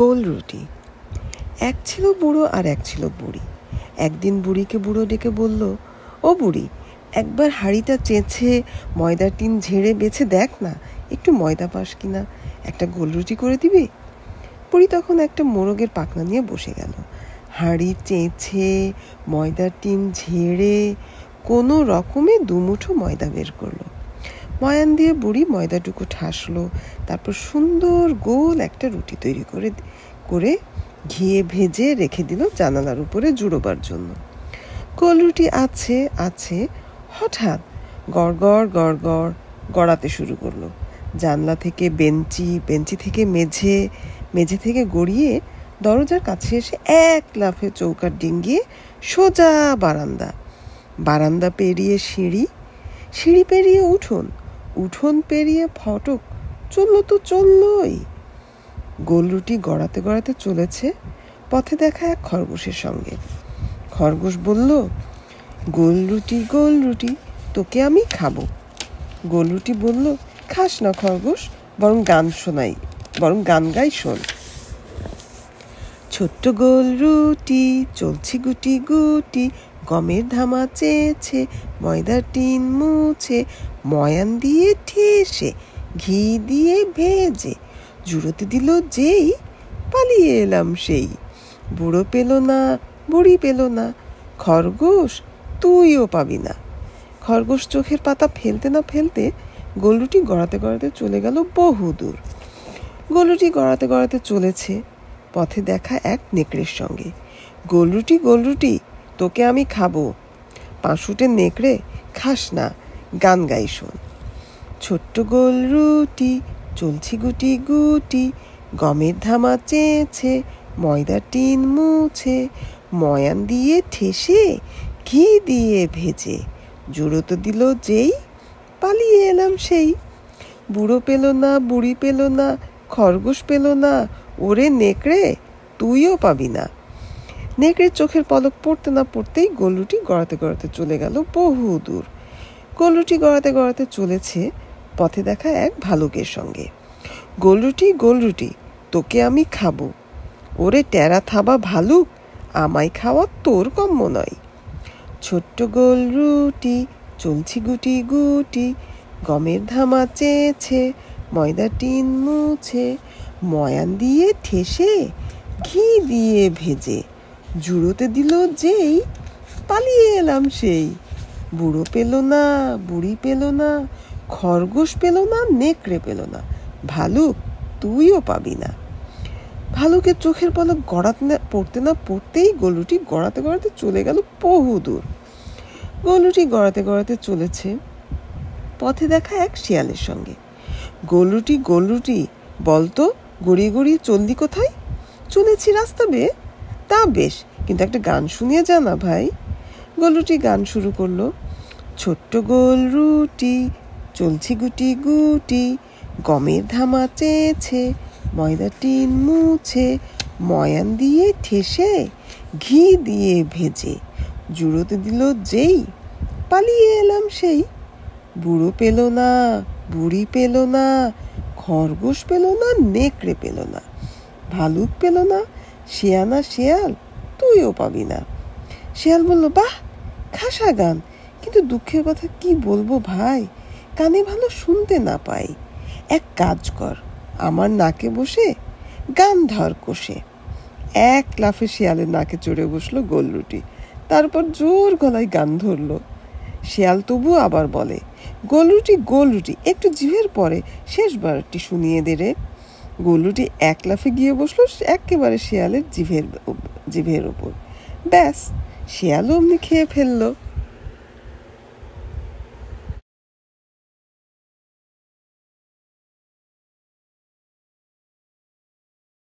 গোল রুটি এক ছিল বুড়ো আর এক ছিল বুড়ি একদিন বুড়িকে বুড়ো ডেকে বলল ও বুড়ি একবার হাড়িটা চেঁচে ময়দার টিন ঝেড়ে বেছে দেখ না একটু ময়দা পাস কিনা একটা গোল রুটি করে দিবি বুড়ি তখন একটা মোরগের পাকনা নিয়ে বসে গেল হাঁড়ি চেঁচে ময়দার টিন ঝেড়ে কোনো রকমে দুমুঠো ময়দা বের করলো ময়ান দিয়ে বুড়ি ময়দাটুকু ঠাসলো তারপর সুন্দর গোল একটা রুটি তৈরি করে করে ঘিয়ে ভেজে রেখে দিল জানালার উপরে জুড়োবার জন্য গোল রুটি আছে আছে হঠাৎ গড়গড় গড়গড় গড়াতে শুরু করলো জানলা থেকে বেঞ্চি বেঞ্চি থেকে মেঝে মেঝে থেকে গড়িয়ে দরজার কাছে এসে এক লাফে চৌকার ডিঙ্গিয়ে সোজা বারান্দা বারান্দা পেরিয়ে সিঁড়ি সিঁড়ি পেরিয়ে উঠুন উঠোন পেরিয়ে ফটক চলল তো চললই গোলরুটি গড়াতে গড়াতে চলেছে পথে দেখা এক খরগোশের সঙ্গে খরগোশ বলল গোলরুটি গোলরুটি তোকে আমি খাবো গোলরুটি বলল খাস না খরগোশ বরং গান শোনাই বরং গান গাই শোন ছোট্ট গোলরুটি চলছি গুটি গুটি গমের ধামা চেয়েছে ময়দার টিন মুছে ময়ান দিয়ে ঠেসে ঘি দিয়ে ভেজে জুড়োতে দিল যেই পালিয়ে এলাম সেই বুড়ো পেল না বুড়ি পেল না খরগোশ তুইও পাবি না খরগোশ চোখের পাতা ফেলতে না ফেলতে গলুটি গড়াতে গড়াতে চলে গেল বহু দূর গলুটি গড়াতে গড়াতে চলেছে পথে দেখা এক নেকড়ের সঙ্গে গোলরুটি গোলরুটি তোকে আমি খাবো পাঁশুটে নেকড়ে খাস না গান গাই শোন ছোট্ট গোল রুটি চলছি গুটি গুটি গমের ধামা চেয়েছে ময়দা টিন মুছে ময়ান দিয়ে ঠেসে ঘি দিয়ে ভেজে জুড়ো তো দিল যেই পালিয়ে এলাম সেই বুড়ো পেলো না বুড়ি পেলো না খরগোশ পেলো না ওরে নেকড়ে তুইও পাবি না নেকড়ের চোখের পলক পড়তে না পড়তেই গলুটি গড়াতে গড়াতে চলে গেল বহু দূর গলুটি গড়াতে গড়াতে চলেছে পথে দেখা এক ভালুকের সঙ্গে গলুটি গলরুটি তোকে আমি খাবো ওরে টেরা থাবা ভালুক আমায় খাওয়া তোর কম্য নয় ছোট্ট গোলরুটি চলছি গুটি গুটি গমের ধামা চেয়েছে ময়দা টিন মুছে ময়ান দিয়ে ঠেসে ঘি দিয়ে ভেজে জুড়োতে দিল যেই পালিয়ে এলাম সেই বুড়ো পেল না বুড়ি পেল না খরগোশ পেল না নেকড়ে পেল না ভালুক তুইও পাবি না ভালুকের চোখের পলক গড়াতে না পড়তে না পড়তেই গলুটি গড়াতে গড়াতে চলে গেল বহু দূর গলুটি গড়াতে গড়াতে চলেছে পথে দেখা এক শিয়ালের সঙ্গে গলুটি গলুটি বলতো গড়িয়ে গড়িয়ে চলদি কোথায় চলেছি রাস্তা বেয়ে তা বেশ কিন্তু একটা গান শুনিয়ে জানা ভাই গোলরুটি গান শুরু করলো ছোট্ট গোল রুটি চলছি গুটি গুটি গমের ধামা চেয়েছে ময়দা টিন মুছে ময়ান দিয়ে ঠেসে ঘি দিয়ে ভেজে জুড়োতে দিল যেই পালিয়ে এলাম সেই বুড়ো পেল না বুড়ি পেল না খরগোশ পেল না নেকড়ে পেল না ভালুক পেল না শিয়ানা শিয়াল তুইও পাবি না শিয়াল বলল বাহ খাসা গান কিন্তু দুঃখের কথা কি বলবো ভাই কানে ভালো শুনতে না পাই এক কাজ কর আমার নাকে বসে গান ধর কষে এক লাফে শিয়ালের নাকে চড়ে বসলো গোলরুটি তারপর জোর গলায় গান ধরল শিয়াল তবু আবার বলে গোলরুটি গোলরুটি একটু জিভের পরে শেষবারটি শুনিয়ে দে রে গোলুটি এক লাফে গিয়ে বসলো একেবারে শিয়ালের জিভের জিভের ওপর ব্যাস শিয়ালও অমনি খেয়ে ফেললো